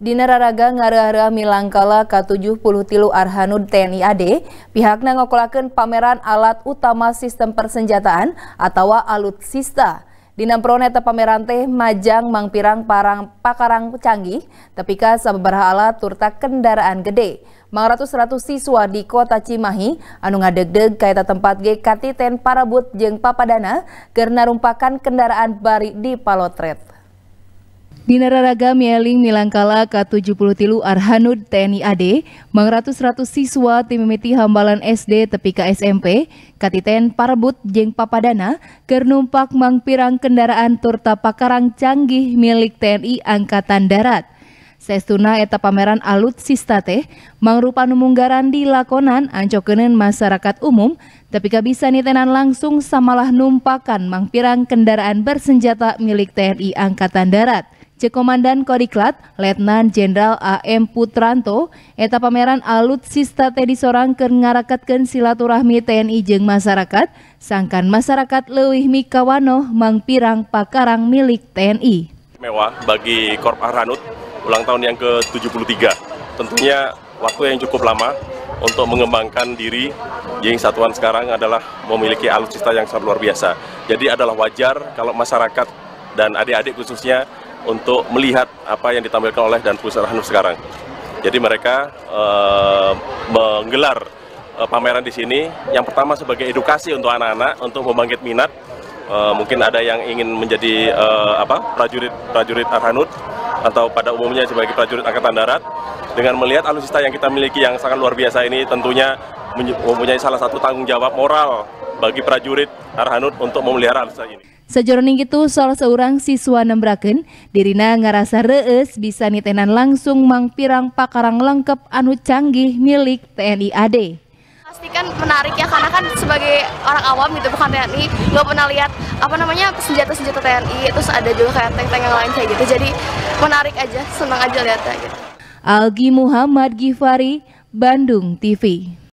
Dinararaga ngara-ara milangkala ke-70 tilu Arhanud TNI AD, pihakna ngokolakan pameran alat utama sistem persenjataan atau alutsista. Dina proneta pameran teh majang mangpirang parang pakarang canggih, tepika sababaraha alat turta kendaraan gede. Mang ratus-ratus siswa di kota Cimahi anu ngadeg-deg kaita tempat ge katiten parabut jeng papadana karena rumpakan kendaraan bari di palotret. Dinararaga Mieling Milangkala K70 Tilu Arhanud TNI AD, mengratus ratus siswa timimiti hambalan SD tepi ke SMP, katiten parbut jeng papadana, kernumpak mangpirang kendaraan turta pakarang canggih milik TNI Angkatan Darat. Sestuna eta pameran alut teh mangrupa numunggaran di lakonan ancokenen masyarakat umum tapi bisa nitenan langsung samalah numpakan mangpirang kendaraan bersenjata milik TNI Angkatan Darat. Jekomandan Koriklat, Letnan Jenderal AM Putranto, eta pameran alutsista teh sorang ke ngarakatkeun silaturahmi TNI Jeng masyarakat, sangkan masyarakat lewih mikawano mangpirang pakarang milik TNI. Mewah bagi Korp Arhanut ulang tahun yang ke-73. Tentunya waktu yang cukup lama untuk mengembangkan diri Jeng Satuan sekarang adalah memiliki alutsista yang sangat luar biasa. Jadi adalah wajar kalau masyarakat dan adik-adik khususnya untuk melihat apa yang ditampilkan oleh dan pusat Hanum sekarang. Jadi mereka uh, menggelar uh, pameran di sini. Yang pertama sebagai edukasi untuk anak-anak untuk membangkit minat. Uh, mungkin ada yang ingin menjadi uh, apa prajurit prajurit Arhanud atau pada umumnya sebagai prajurit angkatan darat dengan melihat alutsista yang kita miliki yang sangat luar biasa ini tentunya mempunyai salah satu tanggung jawab moral bagi prajurit arhanud untuk memelihara alsa ini. Sejroning itu salah seorang siswa nembraken dirina ngarasa rees bisa nitenan langsung mangpirang pakarang lengkap anu canggih milik TNI AD pastikan menarik ya karena kan sebagai orang awam gitu bukan TNI nggak pernah lihat apa namanya senjata senjata TNI terus ada juga kayak tank-tank yang lain kayak gitu jadi menarik aja senang aja lihatnya gitu. Algi Muhammad Gifari Bandung TV